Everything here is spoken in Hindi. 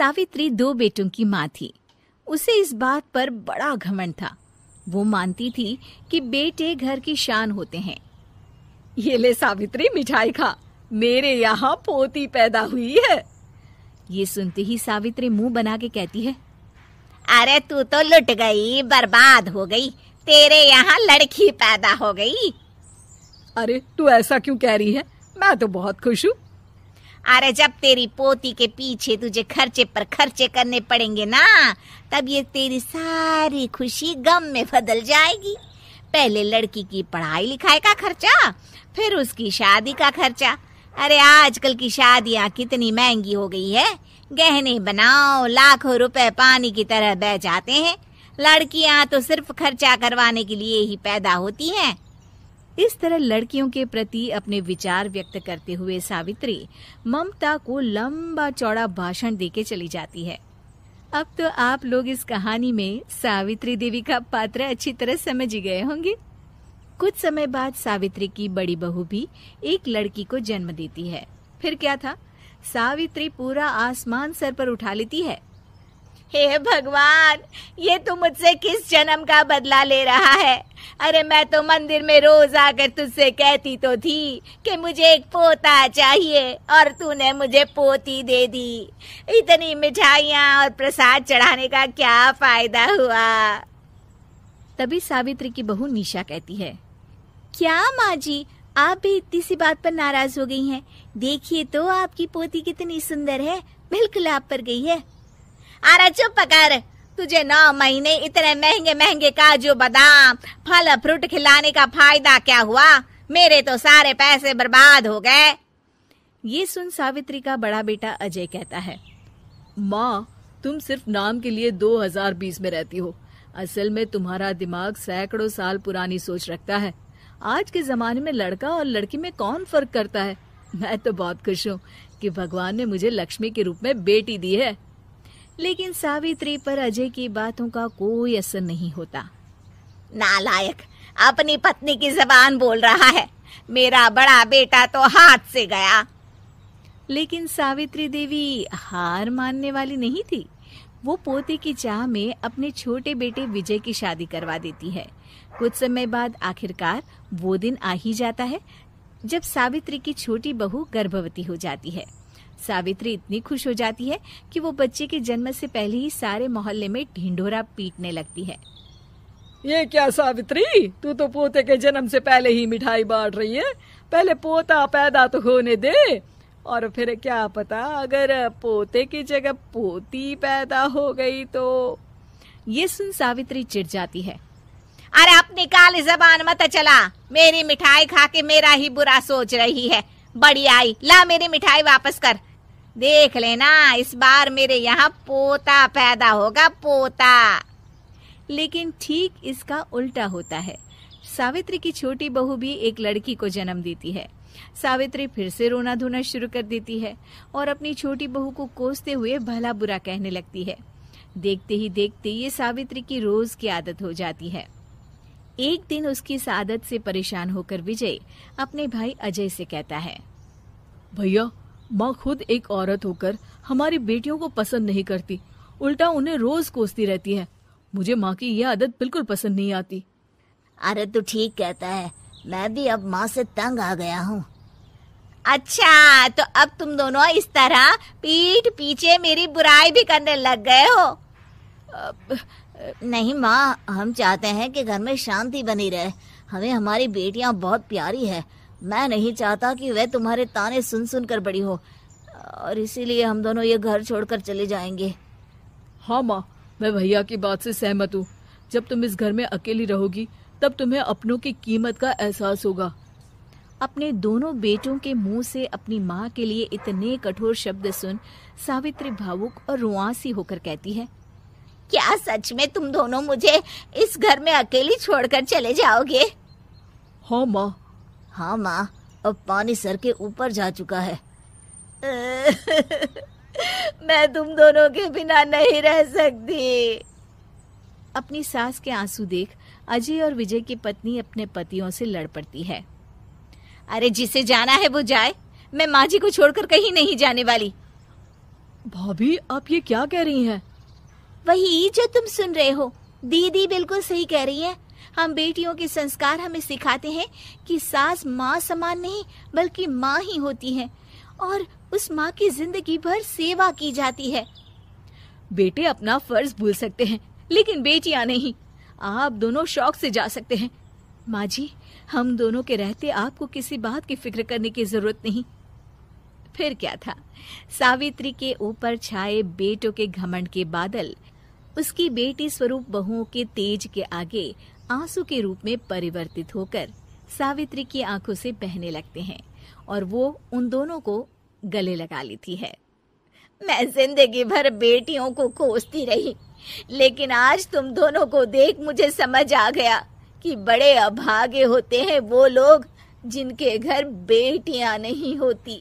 सावित्री दो बेटों की माँ थी उसे इस बात पर बड़ा घमंड था वो मानती थी कि बेटे घर की शान होते हैं ये ले सावित्री मिठाई खा मेरे यहाँ पोती पैदा हुई है ये सुनते ही सावित्री मुंह बना के कहती है अरे तू तो लुट गई बर्बाद हो गई तेरे यहाँ लड़की पैदा हो गई अरे तू ऐसा क्यों कह रही है मैं तो बहुत खुश हूँ अरे जब तेरी पोती के पीछे तुझे खर्चे पर खर्चे करने पड़ेंगे ना तब ये तेरी सारी खुशी गम में बदल जाएगी पहले लड़की की पढ़ाई लिखाई का खर्चा फिर उसकी शादी का खर्चा अरे आजकल की शादियाँ कितनी महंगी हो गई है गहने बनाओ लाखों रुपए पानी की तरह बह जाते हैं लड़कियां तो सिर्फ खर्चा करवाने के लिए ही पैदा होती हैं इस तरह लड़कियों के प्रति अपने विचार व्यक्त करते हुए सावित्री ममता को लंबा चौड़ा भाषण देके चली जाती है अब तो आप लोग इस कहानी में सावित्री देवी का पात्र अच्छी तरह समझ ही गए होंगे कुछ समय बाद सावित्री की बड़ी बहू भी एक लड़की को जन्म देती है फिर क्या था सावित्री पूरा आसमान सर पर उठा लेती है हे भगवान ये तू मुझसे किस जन्म का बदला ले रहा है अरे मैं तो मंदिर में रोज आकर तुझसे कहती तो थी कि मुझे एक पोता चाहिए और तूने मुझे पोती दे दी इतनी मिठाइया और प्रसाद चढ़ाने का क्या फायदा हुआ तभी सावित्री की बहू निशा कहती है क्या माँ जी आप भी इतनी सी बात पर नाराज हो गई हैं देखिए तो आपकी पोती कितनी सुंदर है बिल्कुल आप पर गई है आरा चुप पकार तुझे नौ महीने इतने महंगे महंगे काजू बादाम फल फ्रूट खिलाने का फायदा क्या हुआ मेरे तो सारे पैसे बर्बाद हो गए ये सुन सावित्री का बड़ा बेटा अजय कहता है माँ तुम सिर्फ नाम के लिए 2020 में रहती हो असल में तुम्हारा दिमाग सैकड़ों साल पुरानी सोच रखता है आज के जमाने में लड़का और लड़की में कौन फर्क करता है मैं तो बहुत खुश हूँ कि भगवान ने मुझे लक्ष्मी के रूप में बेटी दी है लेकिन सावित्री पर अजय की बातों का कोई असर नहीं होता नालायक अपनी पत्नी की जबान बोल रहा है मेरा बड़ा बेटा तो हाथ से गया लेकिन सावित्री देवी हार मानने वाली नहीं थी वो पोते की चाह में अपने छोटे बेटे विजय की शादी करवा देती है कुछ समय बाद आखिरकार वो दिन आ ही जाता है जब सावित्री की छोटी बहू गर्भवती हो जाती है सावित्री इतनी खुश हो जाती है कि वो बच्चे के जन्म से पहले ही सारे मोहल्ले में ढिंढोरा पीटने लगती है ये क्या सावित्री तू तो पोते के जन्म से पहले ही मिठाई बांट रही है पहले पोता पैदा तो होने दे और फिर क्या पता अगर पोते की जगह पोती पैदा हो गई तो ये सुन सावित्री चिढ़ जाती है अरे आप काली जबान मत चला मेरी मिठाई खा के मेरा ही बुरा सोच रही है बड़ी आई ला मेरी मिठाई वापस कर देख लेना इस बार मेरे यहाँ पोता पैदा होगा पोता लेकिन ठीक इसका उल्टा होता है सावित्री की छोटी बहू भी एक लड़की को जन्म देती है सावित्री फिर से रोना धोना शुरू कर देती है और अपनी छोटी बहू को कोसते हुए भला बुरा कहने लगती है देखते ही देखते ये सावित्री की रोज की आदत हो जाती है एक दिन उसकी इस आदत से परेशान होकर विजय अपने भाई अजय से कहता है भैया माँ खुद एक औरत होकर हमारी बेटियों को पसंद नहीं करती उल्टा उन्हें रोज कोसती रहती है मुझे माँ की यह आदत बिल्कुल पसंद नहीं आती अरे तू ठीक कहता है मैं भी अब माँ से तंग आ गया हूँ अच्छा तो अब तुम दोनों इस तरह पीठ पीछे मेरी बुराई भी करने लग गए हो अब... नहीं माँ हम चाहते हैं कि घर में शांति बनी रहे हमें हमारी बेटियाँ बहुत प्यारी है मैं नहीं चाहता कि वह तुम्हारे ताने सुन सुन कर बड़ी हो और इसीलिए हम दोनों ये घर छोड़कर चले जाएंगे हाँ माँ मैं भैया की बात से सहमत हूँ जब तुम इस घर में अकेली रहोगी तब तुम्हें अपनों की कीमत का एहसास होगा अपने दोनों बेटों के मुंह से अपनी माँ के लिए इतने कठोर शब्द सुन सावित्री भावुक और रुआसी होकर कहती है क्या सच में तुम दोनों मुझे इस घर में अकेली छोड़कर चले जाओगे हाँ माँ हाँ माँ अब पानी सर के ऊपर जा चुका है मैं तुम दोनों के बिना नहीं रह सकती अपनी सास के आंसू देख अजय और विजय की पत्नी अपने पतियों से लड़ पड़ती है अरे जिसे जाना है वो जाए मैं माँ जी को छोड़कर कहीं नहीं जाने वाली भाभी आप ये क्या कह रही हैं? वही जो तुम सुन रहे हो दीदी बिल्कुल सही कह रही है हम बेटियों के संस्कार हमें सिखाते हैं कि सास माँ समान नहीं बल्कि माँ ही होती है और उस माँ की जिंदगी भर सेवा की जाती है बेटे अपना फर्ज भूल सकते हैं लेकिन बेटियां नहीं आप दोनों शौक से जा सकते हैं माँ जी हम दोनों के रहते आपको किसी बात की फिक्र करने की जरूरत नहीं फिर क्या था सावित्री के ऊपर छाए बेटों के घमंड के बादल उसकी बेटी स्वरूप बहुओं के तेज के आगे आंसू के रूप में परिवर्तित होकर सावित्री की आंखों से बहने लगते हैं और वो उन दोनों को गले लगा लेती है मैं जिंदगी भर बेटियों को खोजती रही लेकिन आज तुम दोनों को देख मुझे समझ आ गया कि बड़े अभागे होते हैं वो लोग जिनके घर बेटियां नहीं होती